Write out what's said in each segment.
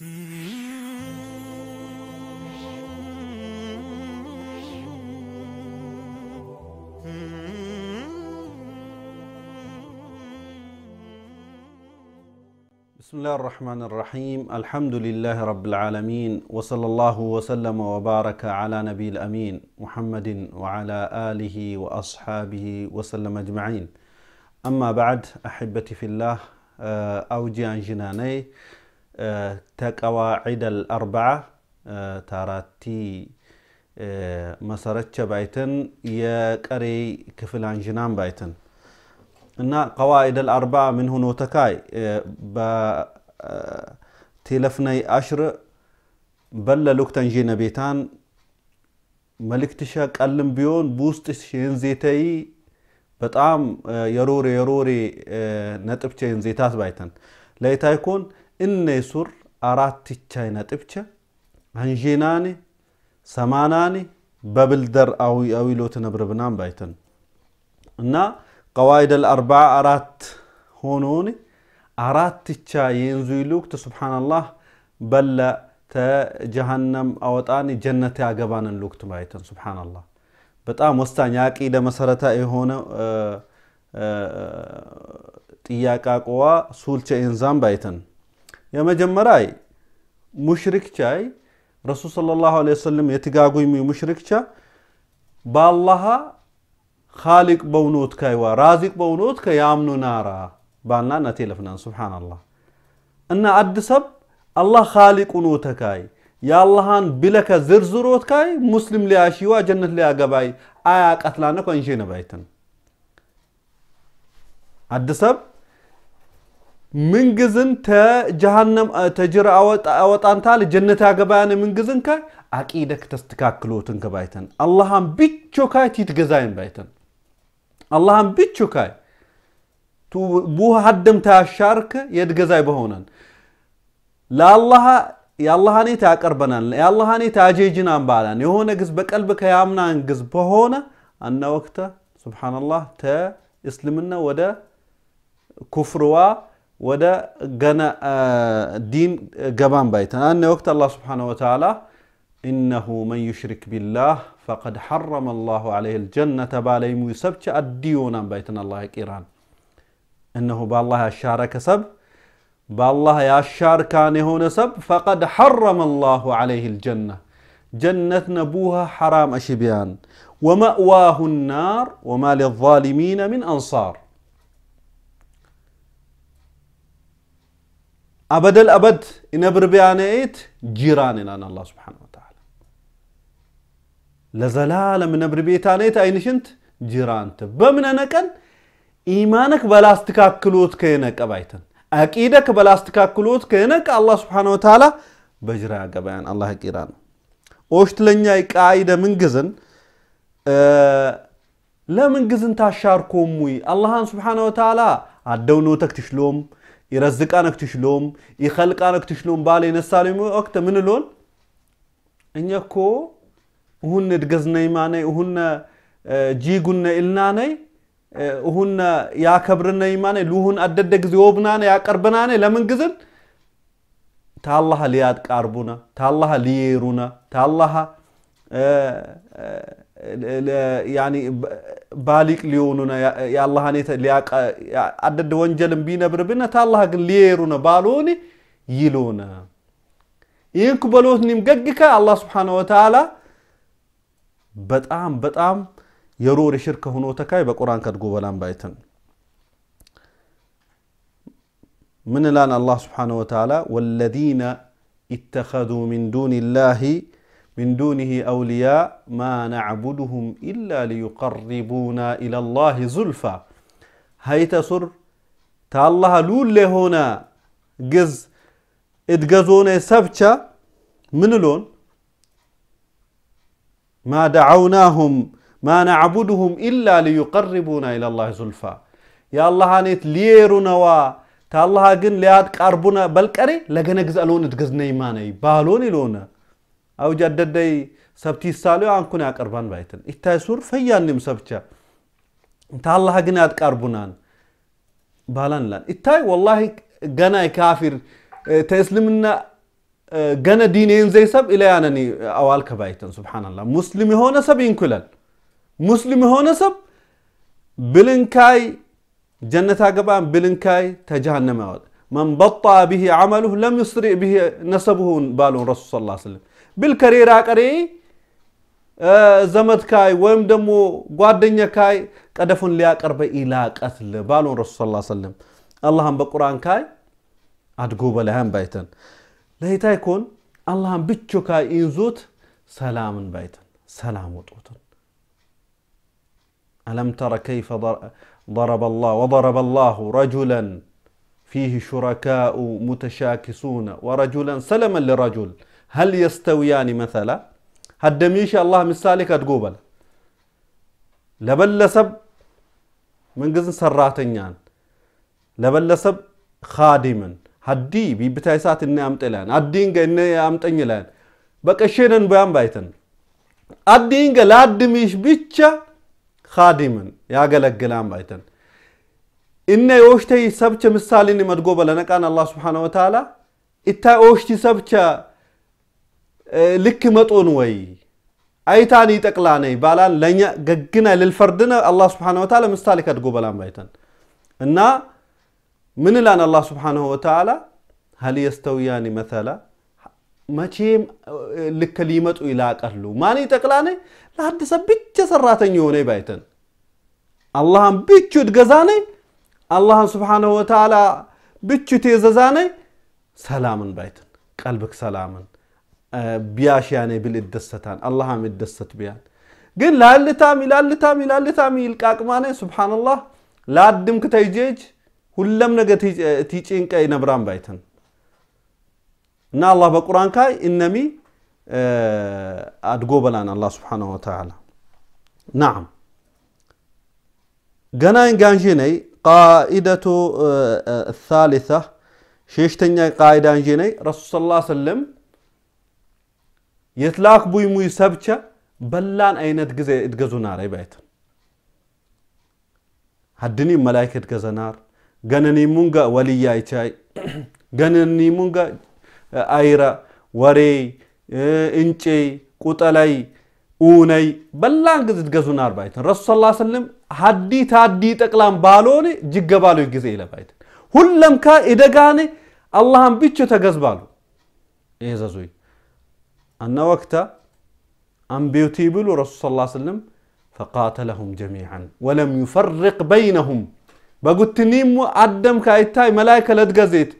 بسم الله الرحمن الرحيم الحمد لله رب العالمين وصلى الله وسلم وبارك على نبي الأمين محمد وعلى آله وأصحابه وسلم أجمعين أما بعد أحبتي في الله آه، أوجي عن جناني تقواعد الأربعة آه، تاراتي آه، مسارتش بايتن يكري كفل عنجنان بايتن إن قواعد الأربعة من هنا تكاي آه، با تلفني أشر بل لوك تنجي نبيتان ملك تشاك ألم بيون بوست شين زيتي بتعام يروري يروري نتب شين زيتات بايتن لا يكون inni sur aratticha naqibcha hanjinaani ሰማናኒ በብልደር አዊሎት ነብርብናም ባይተን እና ቀዋይድ አልአርባ አራት ሆኖን አራትቻ የንዙ ይሉክት ስብሓንላህ በለ ተጀሃነም አወጣን ጀነት ያገባንን ሉክት ባይተን ስብሓንላህ በጣም ወሳኝ የአቂደ መሰረታ የሆነ ጥያቃ ቆዋ ሱልቸ ኤንዛም ባይተን የመጀመሪያ ቻይ ረሱል ሰለላሁ ዐለይሂ ወሰለም የትጋጉሚ ሙሽሪክቻ በአላሃ ኻሊቅ በውኖት ካይዋ ራዚቅ በውኖት ከያምኑ ናራ ባና ነቴ ለፍናን ሱብሓነላህ እና አድ ሰብ አላህ ኻሊቅ ውኖተ ካይ የአላሃን ብለከ ዝርዝሮት ካይ ሙስሊም ሊያሺዋ ጀነት ሊያገባይ አያ ቀትላነ ነባይትን አድ ሰብ ምንግዝን ተጀሃነም ተጅር አወጣንታ ለጀነት ያገባያን ምንግዝን ከ አቂደ ተስተካክሎትን ከባይተን አላህም ቢቾ ካይ ትትገዛይን ባይተን አላህም ቢቾ ካይ ቱ ቡህ ሀደም ታሻርክ የድገዛይ በሆነን ለአላህ የአላህኔ ታቀርበናል የአላህኔ ታጄጅን አንባላን የሆነ ግዝ በቀልብ ከያምናን ግዝ በሆነ አና ወቅተ ተ እስልምና ወደ ኩፍርዋ ودا جنا دين جبان بيت أن وقت الله سبحانه وتعالى إنه من يشرك بالله فقد حرم الله عليه الجنة بالي موسبش أديونا بيتنا الله كيران إنه بالله الشارك سب بالله يا الشار كان هنا سب فقد حرم الله عليه الجنة جنة نبوها حرام أشبيان ومأواه النار وما للظالمين من أنصار አበደል አበድ ይነብር ቢያነይት ጂራን ይላል አላ ስብሓን ወተዓላ ለዘላለም ነብር ቤታነይት አይንሽንት ጂራንት በምነነቀን ኢማነክ በላስትካክሎት ከየነቀ ባይተን አቂደክ በላስትካክሎት ከየነቀ አላ ስብሓን ወተዓላ በጅራ ያገባያን አላ ቂራ ነው ኦሽት ለኛ ቃይደ ምንግዝን ለምንግዝን ታሻርኮሙይ አላህን ስብሓን ወተዓላ عدونو تكتشلوم يرزقانك تشلوم يخلقانك تشلوم ባለ نسالي مو وقت من لون እኛ እኮ እሁን እድገዝነይ ማነይ እሁነ ጂጉነ ኢልናነይ እሁነ ያከብርነይ ማነይ ልሁን አደደ ጊዜ ወብናነ ያቀርብናነ ለምን ግዝን ታላሃ ሊያጥቃርቡና ታላሃ ሊየሩና ታላሃ ባሊቅ ሊሆኑነ የአላህን አደድ ወንጀልን ቢነብርብነ ታላህ ግን ሊየሩነ ባልሆኒ ይሎነ ይህንኩ በሎትኒም ገግከ አላህ ስብሓነ ወተዓላ በጣም በጣም የሮር የሽርክ ሆኖ ተካይ በቁርአን ከድጎ በላም ባይትን ምን ላን አላህ ስብሓነ ወተዓላ ወለዚነ ኢተኸዙ ሚን ዱን ላሂ من دونه أولياء ما نعبدهم إلا ليقربونا إلى الله زلفى هيتسر تالله لول هنا جز اتجزون سبتة من لون ما دعوناهم ما نعبدهم إلا ليقربونا إلى الله زلفى يا الله هنيت ليرونا وا تالله جن ليات قربنا بل كري لجنك زالون اتجزني ماني بالوني لونه أو جددي سبتي سالو عن كنا قربان بايتن إتاسور فيان نم سبتشا انت الله قنا تقربنان بالان لان إتاي والله قنا كافر تسلمنا قنا دينين زي سب إلى أنني أوالك بايتن سبحان الله مسلم هنا سب ينكلل مسلم هنا سب بلنكاي جنة قبان بلنكاي تجهنم من بطأ به عمله لم يسرع به نسبه بالون رسول الله صلى الله عليه وسلم بالكريرة كري زمت كاي ويم دمو قادنيا كاي كدفن ليا كربة إلاك أثل بالون رسول الله صلى الله عليه وسلم اللهم بقرآن كاي أدقوب لهم بيتن لهيتا يكون اللهم بيتشو كاي إنزوت سلام بيتن سلام وطوتن ألم ترى كيف ضرب الله وضرب الله رجلا فيه شركاء متشاكسون ورجلا سلما لرجل هل يستويان مثلا هدميش الله مثالك أتقوبل ለበለሰብ መንግስትን ሰራተኛን ለበለሰብ ካዲምን ሀዲ ቢብታይ ሰዓት እነ ያምጥላን አዲንገ እነ ያምጠኝላን በቀሸነን በያም ባይተን አዲንገ ለአድሚሽ ብቻ ካዲምን ያገለግላን ባይተን እነ የወሽተይ ሰብቸ ምሳሌን መድጎ በለነቃን አላህ ስብሓነ ወተዓላ እታይ ኦሽቲ ሰብቸ ልክ መጦን ወይ አይታኒ ጠቅላ ነይ ባላን ለኛ ገግና ልልፈርድነ አላህ Subhanahu Wa ምሳሌ ከድጎ በላም ባይተን እና ምን ላን አላህ Subhanahu هل يستويان مثلا መቼም ልክ ሊመጡ ይላቀሉ ማን ጠቅላ ነይ ለአዲስ ብቻ ሰራተኛ ሆነ ባይተን አላህን ብቹ ድገዛ ነይ አላህን Subhanahu Wa ብቹ ትእዘዛ ነይ ሰላምን ባይተን ቀልብክ ሰላምን ቢያሽ ያኔ ብል ይደሰታን አላህም ይደሰት ብያን ግን ላልታሚ ላልታሚ ላልታሚ ይልቃቅማነ ስብሓንላህ ለአድም ክተይጄጅ ሁለም ነገ ቲጭንቀ ይነብራን ባይትን እና አላህ በቁርአን ካይ እነሚ አድጎ በላን አላህ ስብሓንሁ ወተዓላ ናዓም ገናይን ገና ነይ ቃኢደቱ ታሊታ ሸሽተኛ ቃኢዳ ነይ ረሱል ስ ሰለም የትላክ ቡይሙይ ሰብቸ በላን አይነት ጊዜ ግዜ እትገዙናር አይባይትን ሀድኒ መላይክ እድገዘናር ገነኒ ገነኒሙንጋ ወልያ አይቻይ ገነኒሙንጋ አይራ ወሬ እንጬ ቁጠላይ ኡነይ በላን ግዜ እትገዙናር ባይትን ረሱ ስ ስለም ሀዲ ታዲ ጠቅላም ባሎኔ ጅገባሎይ ግዜ ይለባይትን ሁለምካ ኢደጋኔ አላህን ብቾ ተገዝባሉ ይዘዙይ أن وقت أن بيتيبل رسول صلى الله عليه وسلم فقاتلهم جميعا ولم يفرق بينهم بقلت نيم عدم كايتاي ملائكة لتقزيت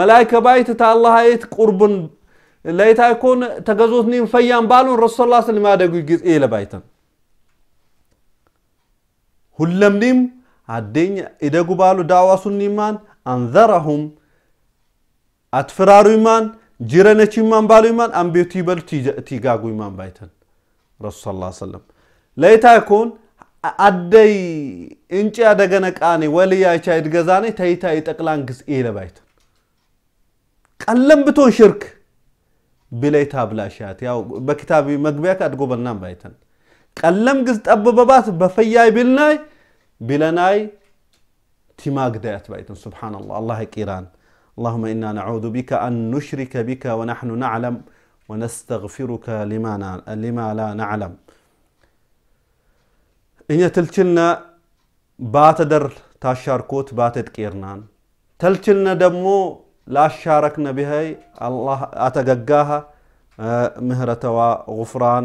ملائكة بايت الله هايت قرب لا يكون تقزوت نيم فيان بالون رسول صلى الله عليه وسلم هذا يقول إيه لبايتا هلم نيم عدين إذا قبالوا دعوة سنيمان أنذرهم أتفراروا إيمان ጅረነች ባሉ አንቤቱ jiranachimmaan baaluimaan ambeetuibalu tiigaaguimaan baaytan rasul ሰለም ለይታ ይኮን አደይ እንጭ ያደገነ ቃኔ ወልያ ወልያቻ ይድገዛኔ ተይታ ይጠቅላን ግዝ ባይተን ቀለም ብቶን ሽርክ ብለይታ ብላሻት ያው በኪታቢ መግቢያ ከአድጎ በልናም ባይተን ቀለም ግዝ ጠበበባት በፈያይ ብልናይ ብለናይ ቲማግዳያት ባይተን ስብሓናላ አላ ቂራን اللهم إنا نعوذ بك أن نشرك بك ونحن نعلم ونستغفرك لما, لما لا نعلم إن تلتلنا باتدر تاشاركوت باتد كيرنان تلتلنا دمو لا شاركنا بهاي الله أتقاها آه، مهرة وغفران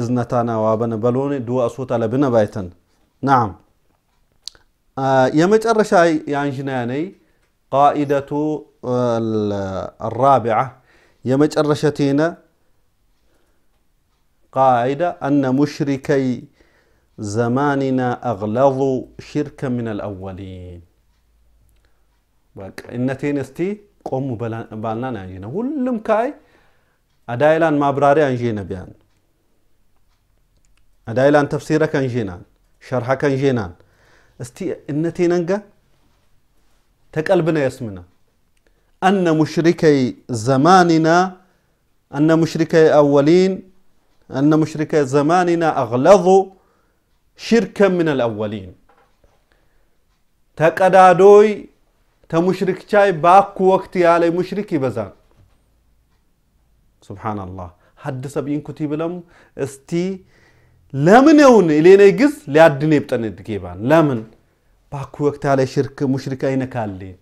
إذنتنا آه، وابن بلوني دو أصوت على بنا بيتن نعم آه، يمج الرشاي يعني جناني قائدة آه، الرابعة يمج الرشتين قائدة أن مشركي زماننا أغلظوا شركا من الأولين إن تينستي قوم بالنا نجينا هلم كاي أدايلان ما براري أنجينا بيان أدايلان تفسيرك أنجينا شرحك أنجينا استي إن أنجا تقلبنا يسمنا أن مشركي زماننا أن مشركي أولين أن مشركي زماننا أغلظوا شركا من الأولين تقدادوي تمشرك شاي باكو وقتي على مشركي بزان سبحان الله حد سبين كتيب لهم استي لمن يون إلينا يقز لعدني بتنى لمن ባኩ ወቅታ ላይ ሽርክ ሙሽሪክ አይነካሌን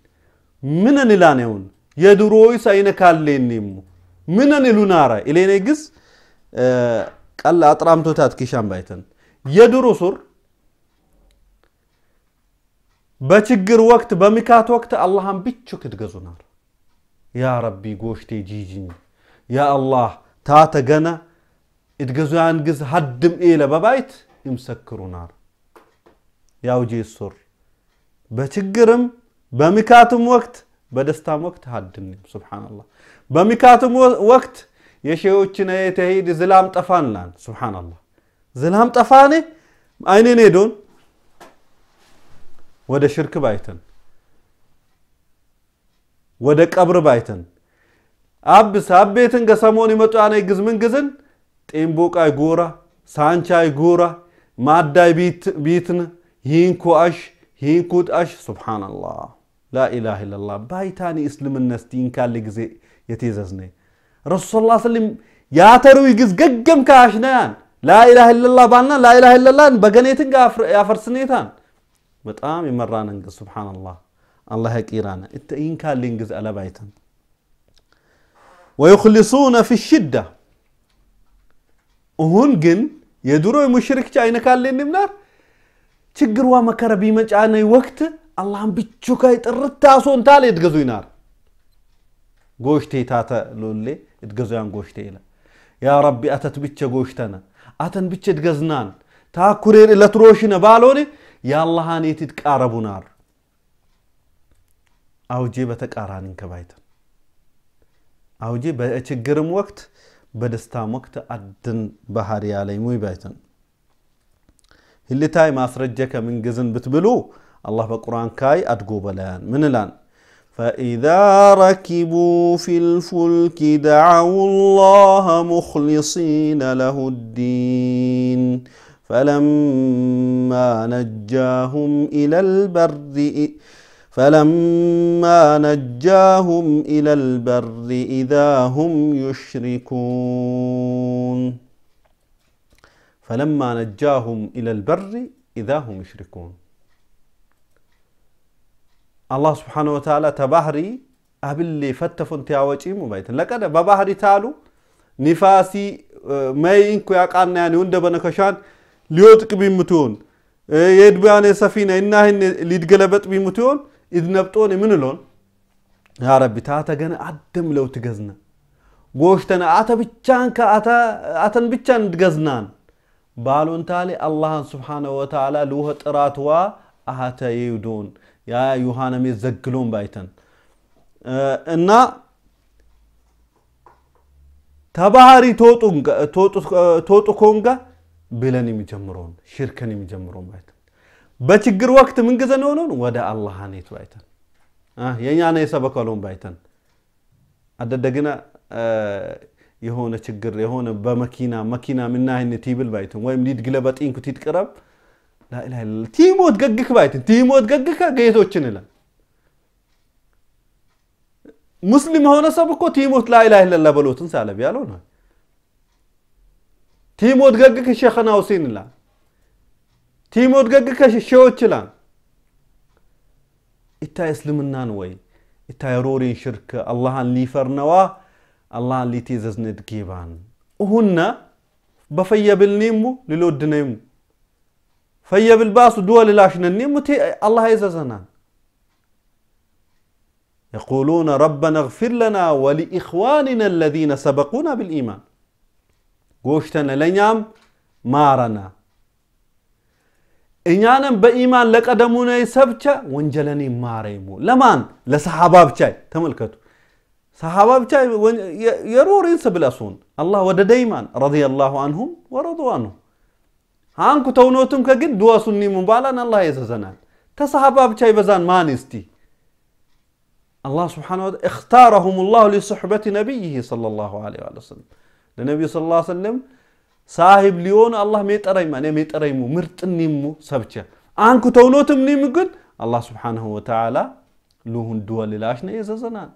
ምንን ላኔውን የድሮይስ አይነካሌንም ምንን ይሉናረ ኢሌኔ ግስ ቀል አጥራምቶታት ኪሻን ባይተን የድሮ ሱር በችግር ወቅት በሚካት ወቅት አላህን ብቹ ክትገዙናል ያ ረቢ ጎሽቴ ጂጂኝ ያ አላህ ታተ ገነ እድገዙያን ግዝ ሀድም ኤለ በባይት ይምሰክሩናል ያው ጄሱር በችግርም በሚካትም ወቅት በደስታም ወቅት ሃድንም ስብሓንላ በሚካትም ወቅት የሸዎችን የተሄድ ዝላም ጠፋንላን ስብሓንላ ዝላም ጠፋኔ አይኔን ሄዶን ወደ ሽርክ ባይተን ወደ ቀብር ባይተን አብስ አቤትን ገሰሞን ይመጡ ያነይ ግዝምን ግዝን ጤንቦቃይ ጎራ ሳንቻይ ጎራ ማዳይ ቢትን ይንኮ አሽ هيكوت أش سبحان الله لا إله إلا الله باي تاني إسلم الناس دين كان لجزء يتيززني رسول الله صلى الله عليه وسلم يا تروي قز قجم كاشنان لا إله إلا الله بالنا لا إله إلا الله بجنيتن قافر يا سنيتان متأم يمران إنجز سبحان الله الله هيك إيرانا إن كان لينجز على بايتن ويخلصون في الشدة وهن جن يدروا مشرك جاينا كان لين ችግርዋ መከረ ቢመጫነይ ወቅት አላህን ብቹካይ ጥርታ ሶንታል የትገዙ ይናር ጎሽቴ ታተ ሎሌ እትገዙያን ጎሽቴ ይለ ያ ረቢ አተት ብቸ ጎሽተነ አተን ብቸ እትገዝናን ታኩሬን ለትሮሽነ ባሎኒ የአላሃን የት ይትቃረቡ ናር አውጄ በተቃራኒ እንከባይተን አውጄ በችግርም ወቅት በደስታም ወቅት አድን ባህር ያለይሙ ይባይተን هل تاي ما أسرجك من جزن بتبلو الله بقرآن كاي أدقو بلان من الآن فإذا ركبوا في الفلك دعوا الله مخلصين له الدين فلما نجاهم إلى البر فلما نجاهم إلى البر إذا هم يشركون فلما نجاهم إلى البر إذا هم يشركون الله سبحانه وتعالى تبهري أبل اللي فتفون تياوش إيمو بايتن لكن ببهري تالو نفاسي آه، ما ينكو يقعنا يعني وندى بنكشان ليوتك بيمتون آه، يدبعنا سفينة إنه اللي تقلبت بيمتون إذ نبتوني من لون يا ربي تاتا قنا عدم لو تقزنا قوشتنا عطا بيتشان كا عطا عطا بيتشان تقزنان ባሉንታሌ አላህን ስብሓነሁ ወተዓላ ልውኸ ጥራትዋ አሃተይዶን ያ ዮሐነሜ ዘግሎን ባይተን እና ተባህሪ ተወጡ ኮንጋ ብለን የሚጀምረውን ሽርከን የሚጀምረውን ባይተን በችግር ወቅት ምንጊዜ የሆነውን ወደ አላህ ኔት ባይተን የእኛ ነው የሰበከሎን ባይተን አደደግና የሆነ ችግር የሆነ በመኪና መኪና ምናህን ቲብል ባይትን ወይም ሊድ ግለበጢንኩ ትትቅረብ ቲሞት ገግክ ባይትን ቲሞት ገግከ ጌቶችን ለ ሙስሊም የሆነ ሰብ እኮ ቲሞት ላይላ ለ ለበሎትን ሳለብ ያለው ነው። ቲሞት ገግክ ሸኸና ሁሴን ይላል። ቲሞት ገግከ ሸዎች ላ እታይ እስልምናን ወይ እታይ ሮሪን ሽርክ አላህን ሊፈርነዋ الله اللي تيززن دقيبان وهن بفيا نيمو للود نيمو فيا بالباس دول لاشن نيمو تي الله يززنان يقولون ربنا اغفر لنا ولإخواننا الذين سبقونا بالإيمان قوشتنا لنعم مارنا እኛንም بإيمان ለቀደሙነ ሰብቻ ወንጀለኔ ማረይሙ ለማን ለሰሓባ ብቻይ ተመልከቱ صحابة ሰሓባ ብቻ የሩር ይንሰብለሱን አላህ ወደ ደይማን ረዲየላሁ አንሁም ወረዱ አንሁ አንኩ ተውኖቱም ከግድ ድዋ ሱኒሙን ባላን الله የዘዘናል تصحابة ብቻ بزان ما نستي الله سبحانه وتعالى اختارهم الله لصحبة نبيه صلى الله عليه وسلم لنبي صلى الله عليه وسلم صاحب ليون الله ميت أريم أنا ميت مرت مرتنيمو سبتشا أنكو تونوتم نيمو قد الله سبحانه وتعالى لهن دول لاشنا يززنان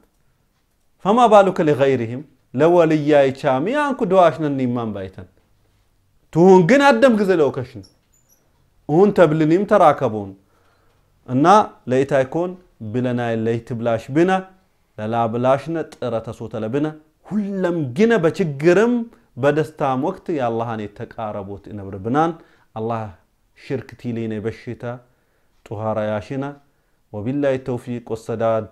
ፈማ ባሉከ ሊገይሪህም ለወልያይ ቻሚ አንኩ ደዋሽነን ይማን ባይተን ትሁን ግን አደም ጊዜ ለውከሽን እውን ተብልኒም ተራከቡን እና ለይታይኮን ብለናይ ለይትብላሽ ብነ ለላብላሽነ ጥረተ ሶተለ ብነ ሁለም ግነ በችግርም በደስታም ወቅት የአላህን የተቃረቦት ነብር ብናን አላህ ሽርክ ቲሊነ በሽታ ጡሃራ ያሽነ ወቢላይ ተውፊቅ ወሰዳድ